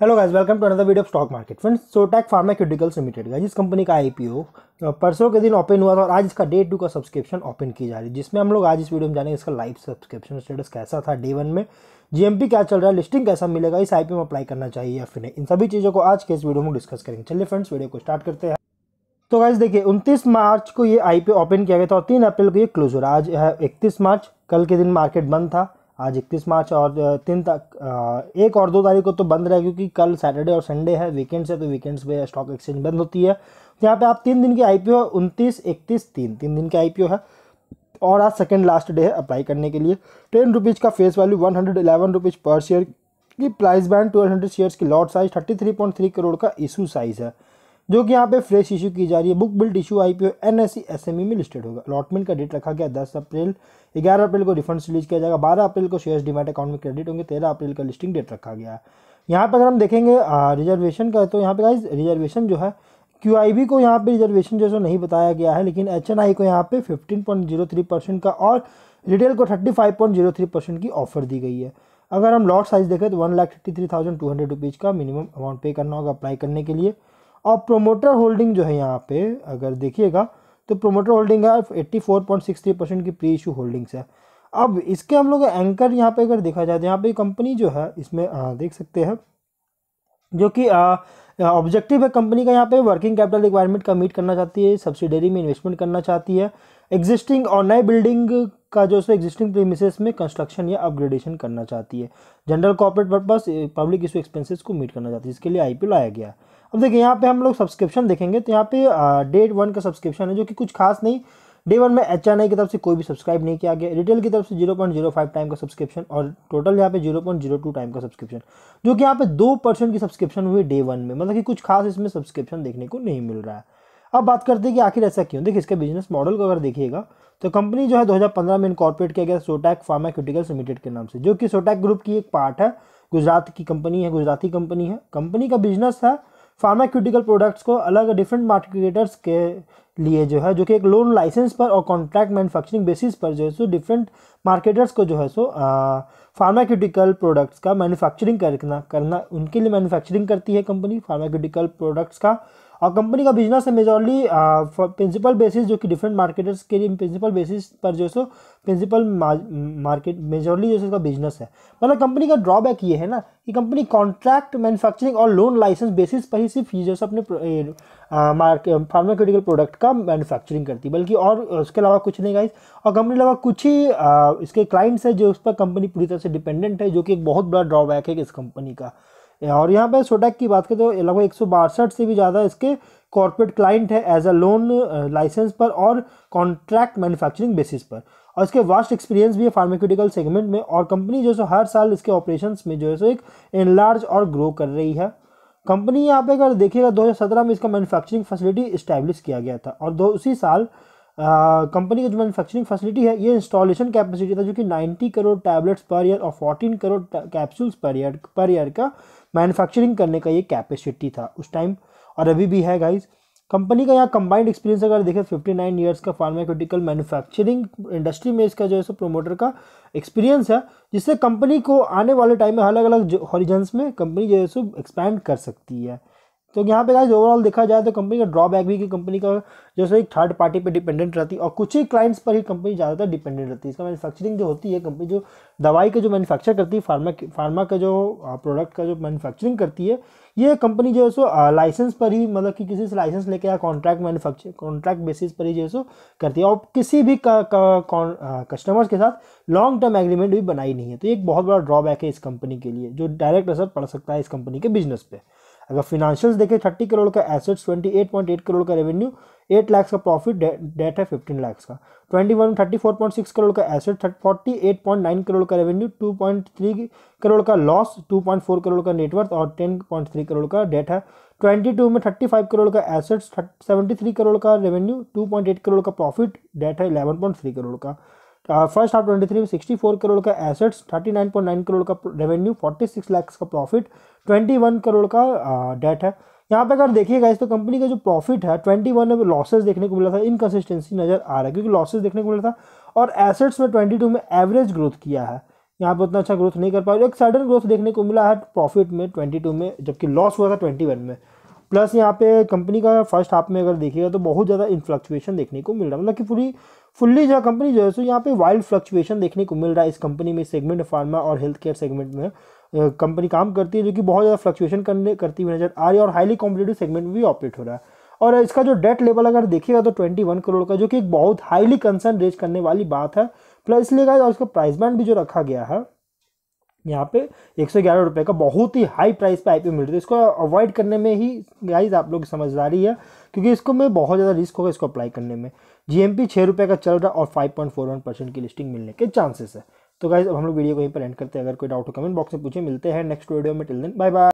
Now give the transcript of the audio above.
hello guys welcome to another video of stock market friends Sotac pharmaceuticals limited guys इस company का IPO परसों के दिन ओपन हुआ था और आज इसका डे टू का सब्सक्रिप्शन ओपन की जा रही है जिसमें हम लोग आज इस वीडियो में जानेंगे इसका लाइव सब्सक्रिप्शन स्टेटस कैसा था डे वन में जीएमपी क्या चल रहा है लिस्टिंग कैसा मिलेगा इस आईपीओ में अप्लाई करना चाहिए या फिर नहीं इन सभी चीज़ों को आज के इस वीडियो में डिस्कस करेंगे चलिए फ्रेंड्स वीडियो को स्टार्ट करते हैं तो गाइज देखिए उनतीस मार्च को ये आई ओपन किया गया था और तीन अप्रैल को ये क्लोज हो रहा आज है इकतीस मार्च कल के दिन मार्केट बंद था आज इकतीस मार्च और तीन तक एक और दो तारीख को तो बंद रहेगा क्योंकि कल सैटरडे और संडे है वीकेंड्स है तो वीकेंड्स पे स्टॉक एक्सचेंज बंद होती है तो यहाँ पे आप तीन दिन की आई पी ओ उनतीस इकतीस तीन तीन दिन की आई पी ओ है और आज सेकेंड लास्ट डे है अप्लाई करने के लिए टेन रुपीज़ का face value one hundred eleven rupees पर शेयर की price band twelve hundred shares की lot size thirty three point three crore का इशू साइज़ है जो कि यहाँ पे फ्रेश इशू की जा रही है book build issue I P N S C S M E में लिस्टेड होगा अलॉटमेंट का डेट रखा गया दस अप्रैल ग्यारह अप्रैल को रिफंड रिलीज किया जाएगा बारह अप्रैल को शेयर्स डिमेट अकाउंट में क्रेडिट होंगे तेरह अप्रैल का लिस्टिंग डेट रखा गया है यहाँ पर अगर हम देखेंगे रिजर्वेशन का तो यहाँ पे गाइज रिजर्वेशन जो है क्यू आई को यहाँ पे रिजर्वेशन जो है नहीं बताया गया है लेकिन एच एन आई को यहाँ पे fifteen point zero three percent का और रिटेल को thirty five point zero three percent की ऑफर दी गई है अगर हम लॉट साइज़ देखें तो one lakh thirty three thousand two hundred rupees का मिनिमम अमाउंट पे करना होगा अप्लाई करने के लिए और प्रोमोटर होल्डिंग जो है यहाँ पे अगर देखिएगा तो प्रोमोटर होल्डिंग है eighty four point six three percent की प्री इशू होल्डिंग्स है अब इसके हम लोग एंकर यहाँ पे अगर देखा जाए तो यहाँ पे कंपनी जो है इसमें आ, देख सकते हैं जो कि ऑब्जेक्टिव है कंपनी का यहाँ पे वर्किंग कैपिटल रिक्वायरमेंट का मीट करना चाहती है सब्सिडरी में इन्वेस्टमेंट करना चाहती है एग्जिस्टिंग और नए बिल्डिंग का जो है एग्जिस्टिंग प्रीमिसेस में कंस्ट्रक्शन या अपग्रेडेशन करना चाहती है general corporate purpose public issue expenses को मीट करना चाहती है इसके लिए आई लाया गया है अब देखिए यहाँ पे हम लोग सब्सक्रिप्शन देखेंगे तो यहाँ पे डेट वन का सब्सक्रिप्शन है जो कि कुछ खास नहीं डे वन में एच एन आई की तरफ से कोई भी सब्सक्राइब नहीं किया गया रिटेल की तरफ से zero point zero five time का सब्सक्रिप्शन और टोटल यहाँ पे zero point zero two time का सब्सक्रिप्शन जो कि यहाँ पे दो परसेंट की सब्सक्रिप्शन हुई डे वन में मतलब कि कुछ खास इसमें सब्सक्रिप्शन देखने को नहीं मिल रहा है अब बात करते हैं कि आखिर ऐसा क्यों देखिए इसके बिजनेस मॉडल को अगर देखिएगा तो कंपनी जो है 2015 में इनकॉर्पोरेट किया गया सोटैक फार्माक्यूटिकल्स लिमिटेड के नाम से जो कि सोटैक ग्रुप की एक पार्ट है गुजरात की कंपनी है गुजराती कंपनी है कंपनी का बिजनेस है फार्माक्यूटिकल प्रोडक्ट्स को अलग डिफरेंट मार्केटर्स के लिए जो है जो कि एक लोन लाइसेंस पर और कॉन्ट्रैक्ट मैन्युफैक्चरिंग बेसिस पर जो है सो डिफरेंट मार्केटर्स को जो है सो फार्माक्यूटिकल प्रोडक्ट्स का मैन्युफैक्चरिंग करना करना उनके लिए मैन्युफैक्चरिंग करती है कंपनी फार्माक्यूटिकल प्रोडक्ट्स का और कंपनी का बिजनेस है मेजॉरली प्रिंसिपल बेसिस जो कि डिफरेंट मार्केटर्स के लिए प्रिंसिपल बेसिस पर जो सो प्रिंसिपल मार्केट मेजॉरली जो इसका बिजनेस है मतलब कंपनी का ड्रॉबैक ये है ना कि कंपनी कॉन्ट्रैक्ट मैन्युफैक्चरिंग और लोन लाइसेंस बेसिस पर ही सिर्फ जो जैसे अपने फार्माक्यूटिकल प्रोडक्ट uh, uh, का मैन्युफैक्चरिंग करती बल्कि और उसके अलावा कुछ नहीं गाइस और कंपनी के अलावा कुछ ही uh, इसके क्लाइंट्स है जो उस पर कंपनी पूरी तरह से डिपेंडेंट है जो कि एक बहुत बड़ा ड्रॉबैक है इस कंपनी का और यहाँ पे सोटैक की बात करें तो लगभग एक से भी ज़्यादा इसके कॉरपोरेट क्लाइंट है एज अ लोन लाइसेंस पर और कॉन्ट्रैक्ट मैन्युफैक्चरिंग बेसिस पर और इसके वास्ट एक्सपीरियंस भी है फार्माक्यूटिकल सेगमेंट में और कंपनी जो है हर साल इसके ऑपरेशन में जो है सो एक एनलार्ज और ग्रो कर रही है कंपनी यहाँ पे अगर देखिएगा 2017 में इसका मैन्युफैक्चरिंग फैसिलिटी इस्टेब्लिश किया गया था और दो उसी साल कंपनी का जो मैन्युफैक्चरिंग फैसिलिटी है ये इंस्टॉलेशन कैपेसिटी था जो कि 90 करोड़ टैबलेट्स पर ईयर और 14 crore capsules per year per year का मैन्युफैक्चरिंग करने का ये कैपेसिटी था उस टाइम और अभी भी है गाइज कंपनी का यहाँ कंबाइंड एक्सपीरियंस अगर देखें फिफ्टी नाइन ईयर्स का फार्माक्यूटिकल मैन्युफैक्चरिंग इंडस्ट्री में इसका जो है सो प्रोमोटर का एक्सपीरियंस है जिससे कंपनी को आने वाले टाइम में अलग अलग हॉरिजन्स में कंपनी जो है सो एक्सपैंड कर सकती है तो यहाँ पे गाइज ओवरऑल देखा जाए तो कंपनी का ड्रॉबैक भी कि कंपनी का जो है एक थर्ड पार्टी पे डिपेंडेंट रहती है और कुछ ही क्लाइंट्स पर ही कंपनी ज़्यादातर डिपेंडेंट रहती है इसका मैन्युफैक्चरिंग जो होती है कंपनी जो दवाई का जो मैन्युफैक्चर करती है फार्मा फार्मा का जो प्रोडक्ट का जो मैन्युफैक्चरिंग करती है ये कंपनी जो है सो लाइसेंस पर ही मतलब कि किसी से लाइसेंस लेके या कॉन्ट्रैक्ट मैनुफैक्चर कॉन्ट्रैक्ट बेसिस पर ही जो है सो करती है और किसी भी कस्टमर्स के साथ लॉन्ग टर्म एग्रीमेंट भी बनाई नहीं है तो एक बहुत बड़ा ड्रॉबैक है इस कंपनी के लिए जो डायरेक्ट असर पड़ सकता है इस कंपनी के बिजनेस पर अगर फिनेंशियल्स देखें थर्टी करोड़ का assets twenty eight point eight crore का रेवेन्यू एट लैक्स का प्रॉफिट डेट है फिफ्टीन लैक्स का twenty one thirty four point six crore का asset forty eight point nine crore का revenue two point three crore का loss two point four crore का नेटवर्थ और टेन पॉइंट थ्री करोड़ का डेट है ट्वेंटी टू में थर्टी फाइव करोड़ का एसेट्स सेवेंटी थ्री करोड़ का revenue two point eight crore का प्रॉफिट डेट है इलेवन पॉइंट थ्री करोड़ का फर्स्ट हाफ ट्वेंटी थ्री में सिक्सटी फोर करोड़ का assets thirty nine point nine crore का रेवेन्यू फोर्टी सिक्स लैक्स का प्रॉफिट ट्वेंटी वन करोड़ का डेट है यहाँ पे अगर देखिएगा इस तो कंपनी का जो प्रॉफिट है ट्वेंटी वन में लॉसेज देखने को मिला था इनकन्सिस्टेंसी नज़र आ रहा है क्योंकि लॉसेज देखने को मिला था और एसेट्स में ट्वेंटी टू में एवरेज ग्रोथ किया है यहाँ पर उतना अच्छा ग्रोथ नहीं कर पाया एक सडन ग्रोथ देखने को मिला है प्रॉफिट में ट्वेंटी टू में जबकि लॉस हुआ था ट्वेंटी वन में प्लस यहाँ पे कंपनी का फर्स्ट हाफ में अगर देखिएगा तो बहुत ज़्यादा इन फ्लक्चुएशन देखने को मिल रहा है मतलब कि पूरी फुल्ली जो कंपनी जो है सो यहाँ पे वाइल्ड फ्लक्चुएशन देखने को मिल रहा है इस कंपनी में सेगमेंट फार्मा और हेल्थ केयर सेगमेंट में कंपनी काम करती है जो कि बहुत ज़्यादा फ्लक्चुएशन करने करती हुई नजर आ रही है और हाईली कॉम्पिटेटिव सेगमेंट में भी ऑपरेट हो रहा है और इसका जो डेट लेवल अगर देखिएगा तो ट्वेंटी वन करोड़ का जो कि एक बहुत हाईली कंसर्न रेज करने वाली बात है प्लस इसलिए और इसका प्राइस बैंड भी जो रखा गया है यहाँ पे एक सौ ग्यारह रुपये का बहुत ही हाई प्राइस पे आईपीओ मिल रही है इसको अवॉइड करने में ही गाइज आप लोग समझदारी है क्योंकि इसको में बहुत ज़्यादा रिस्क होगा इसको अप्लाई करने में जी एम पी छः रुपये का चल रहा है और five point four one percent की लिस्टिंग मिलने के चांसेस है तो गाइज अब हम लोग वीडियो को यहीं पर एंड करते हैं अगर कोई डाउट हो कमेंट बॉक्स में पूछे मिलते हैं नेक्स्ट वीडियो में टिल दिन बाय बाय